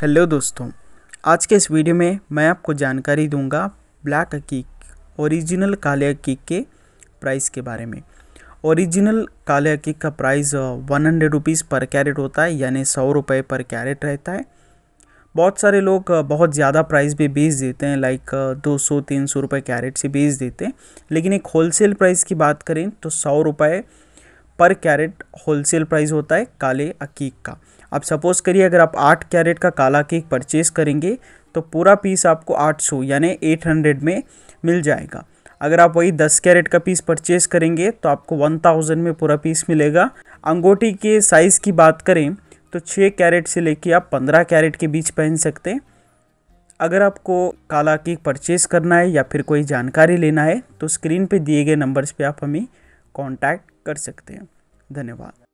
hello दोस्तों आज के इस वीडियो में मैं आपको जानकारी दूंगा ब्लैक अकीक ओरिजिनल काले अकीक के प्राइस के बारे में ओरिजिनल काले अकीक का price one hundred rupees per carat होता है यानी सौ रुपये पर कैरेट रहता है बहुत सारे लोग बहुत ज़्यादा प्राइस भी बेच देते हैं लाइक दो सौ तीन सौ रुपये कैरेट से बेच देते हैं लेकिन एक होलसेल प्राइस की बात करें तो सौ रुपये पर कैरेट होलसेल प्राइस होता है काले अकीक का अब सपोज़ करिए अगर आप आठ कैरेट का काला केक परचेज़ करेंगे तो पूरा पीस आपको आठ सौ यानी एट हंड्रेड में मिल जाएगा अगर आप वही दस कैरेट का पीस परचेज़ करेंगे तो आपको वन थाउजेंड में पूरा पीस मिलेगा अंगूठी के साइज़ की बात करें तो छः कैरेट से लेके आप पंद्रह कैरेट के बीच पहन सकते हैं अगर आपको काला केक परचेज़ करना है या फिर कोई जानकारी लेना है तो स्क्रीन पर दिए गए नंबर्स पर आप हमें कांटेक्ट कर सकते हैं धन्यवाद